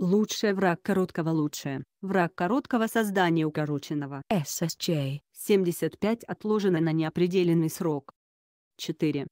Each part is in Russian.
Лучший враг короткого лучшее. Враг короткого создания укороченного. SSJ. 75 отложено на неопределенный срок. 4.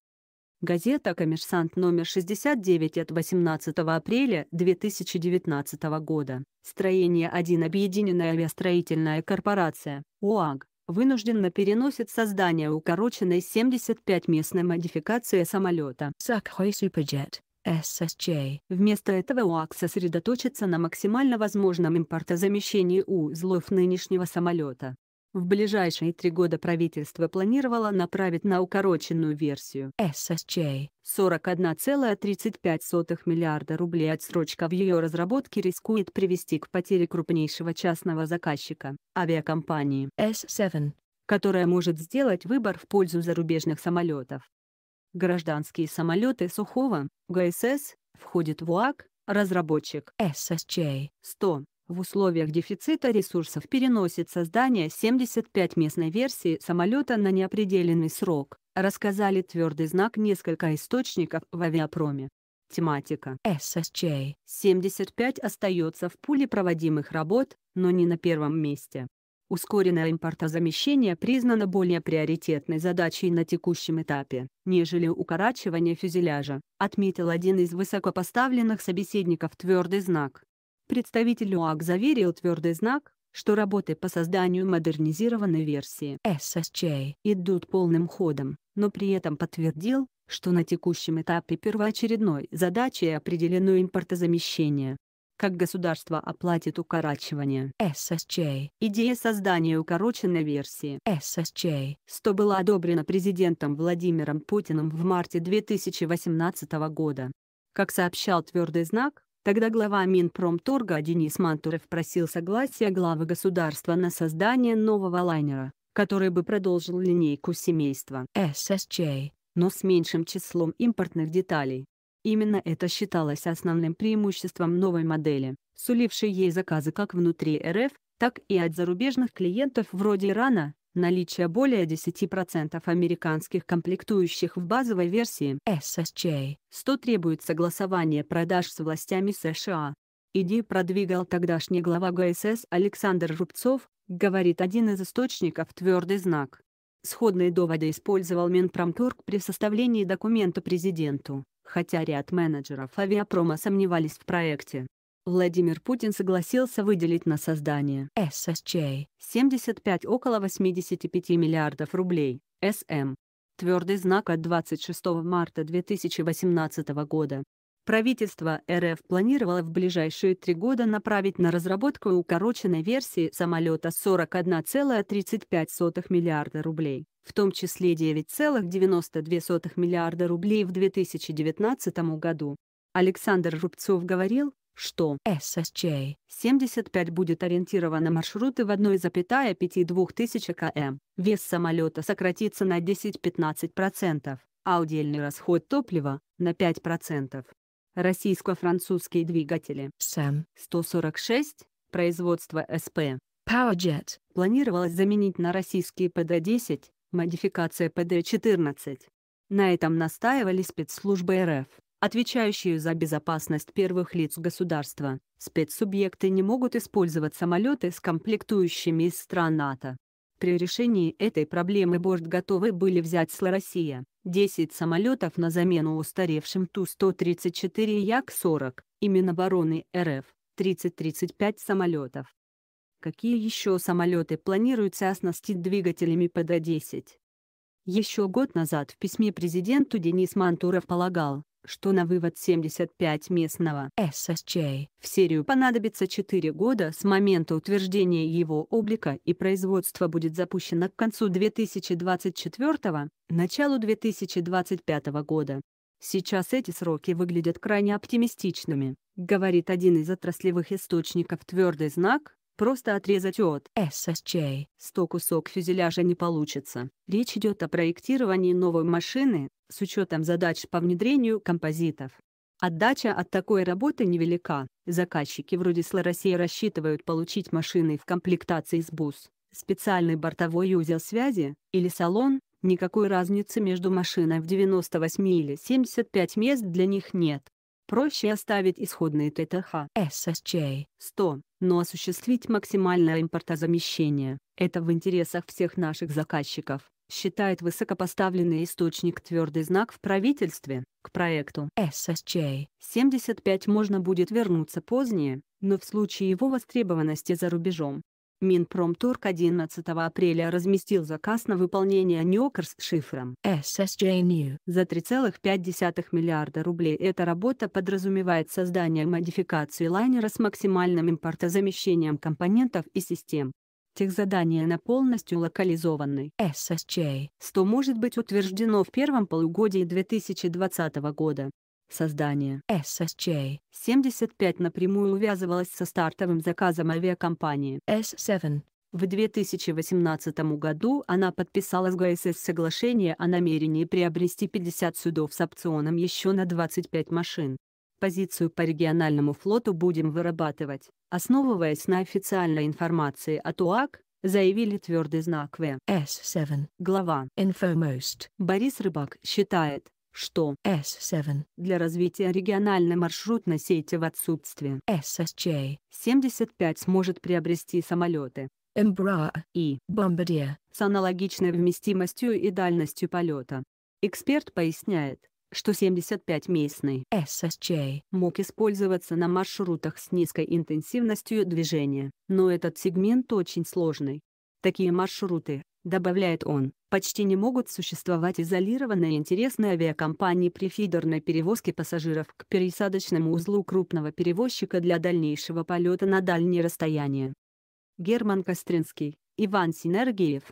Газета «Коммерсант» номер 69 от 18 апреля 2019 года. Строение 1 Объединенная авиастроительная корпорация, УАГ, вынужденно переносит создание укороченной 75 местной модификации самолета. САКХой Суперджет. SSJ. Вместо этого УАК сосредоточится на максимально возможном импортозамещении узлов нынешнего самолета. В ближайшие три года правительство планировало направить на укороченную версию SSJ 41,35 миллиарда рублей отсрочка в ее разработке рискует привести к потере крупнейшего частного заказчика – авиакомпании S7 которая может сделать выбор в пользу зарубежных самолетов. Гражданские самолеты Сухого, ГСС, входит в УАК, разработчик SSJ-100. В условиях дефицита ресурсов переносит создание 75 местной версии самолета на неопределенный срок, рассказали твердый знак несколько источников в авиапроме. Тематика SSJ-75 остается в пуле проводимых работ, но не на первом месте. Ускоренное импортозамещение признано более приоритетной задачей на текущем этапе, нежели укорачивание фюзеляжа, отметил один из высокопоставленных собеседников «Твердый знак». Представитель УАК заверил «Твердый знак», что работы по созданию модернизированной версии SSJ идут полным ходом, но при этом подтвердил, что на текущем этапе первоочередной задачей определено импортозамещение как государство оплатит укорачивание. SSJ. Идея создания укороченной версии SSJ, что была одобрена президентом Владимиром Путиным в марте 2018 года. Как сообщал твердый знак, Тогда глава Минпромторга Денис Мантуров просил согласия главы государства на создание нового лайнера, который бы продолжил линейку семейства SSJ, но с меньшим числом импортных деталей. Именно это считалось основным преимуществом новой модели, сулившей ей заказы как внутри РФ, так и от зарубежных клиентов вроде Ирана, наличие более 10% американских комплектующих в базовой версии SSJ-100 требует согласования продаж с властями США. Идею продвигал тогдашний глава ГСС Александр Рубцов, говорит один из источников «Твердый знак». Сходные доводы использовал Минпромторг при составлении документа президенту хотя ряд менеджеров авиапрома сомневались в проекте. Владимир Путин согласился выделить на создание ССЧ 75 около 85 миллиардов рублей, СМ. Твердый знак от 26 марта 2018 года. Правительство РФ планировало в ближайшие три года направить на разработку укороченной версии самолета 41,35 миллиарда рублей в том числе 9,92 миллиарда рублей в 2019 году. Александр Рубцов говорил, что ССЧ-75 будет ориентирован на маршруты в 1,52 тысячи км. Вес самолета сократится на 10-15%, а удельный расход топлива – на 5%. Российско-французские двигатели САМ-146 производства СП Powerjet планировалось заменить на российские ПД-10, модификация ПД-14. На этом настаивали спецслужбы РФ, отвечающие за безопасность первых лиц государства. Спецсубъекты не могут использовать самолеты с комплектующими из стран НАТО. При решении этой проблемы борт готовы были взять с Россия 10 самолетов на замену устаревшим Ту-134 Як-40, и Минобороны РФ 30-35 самолетов какие еще самолеты планируется оснастить двигателями ПД-10. Еще год назад в письме президенту Денис Мантуров полагал, что на вывод 75 местного ССЧ в серию понадобится 4 года с момента утверждения его облика и производство будет запущено к концу 2024 началу 2025 года. Сейчас эти сроки выглядят крайне оптимистичными, говорит один из отраслевых источников «Твердый знак», Просто отрезать от SSJ 100 кусок фюзеляжа не получится. Речь идет о проектировании новой машины с учетом задач по внедрению композитов. Отдача от такой работы невелика. Заказчики вроде Слороссии, рассчитывают получить машины в комплектации с бус, специальный бортовой узел связи или салон. Никакой разницы между машиной в 98 или 75 мест для них нет. Проще оставить исходные ТТХ SSJ 100, но осуществить максимальное импортозамещение. Это в интересах всех наших заказчиков, считает высокопоставленный источник твердый знак в правительстве. К проекту SSJ 75 можно будет вернуться позднее, но в случае его востребованности за рубежом, Минпромторг 11 апреля разместил заказ на выполнение НЕКР с шифром SSJNU за 3,5 миллиарда рублей. Эта работа подразумевает создание модификации лайнера с максимальным импортозамещением компонентов и систем. Техзадание на полностью локализованный SSJ, что может быть утверждено в первом полугодии 2020 года. Создание SSJ 75 напрямую увязывалось со стартовым заказом авиакомпании S7. В 2018 году она подписала с ГСС соглашение о намерении приобрести 50 судов с опционом еще на 25 машин. Позицию по региональному флоту будем вырабатывать, основываясь на официальной информации от УАК, заявили твердый знак В. С7. Глава Infomost. Борис Рыбак считает, что S7 для развития региональной маршрутной сети в отсутствии SSJ-75 сможет приобрести самолеты Embraer и Bombardier с аналогичной вместимостью и дальностью полета. Эксперт поясняет, что 75-местный SSJ мог использоваться на маршрутах с низкой интенсивностью движения, но этот сегмент очень сложный. Такие маршруты добавляет он, почти не могут существовать изолированные интересные авиакомпании при фидерной перевозке пассажиров к пересадочному узлу крупного перевозчика для дальнейшего полета на дальние расстояния. Герман Костринский, Иван Синергиев,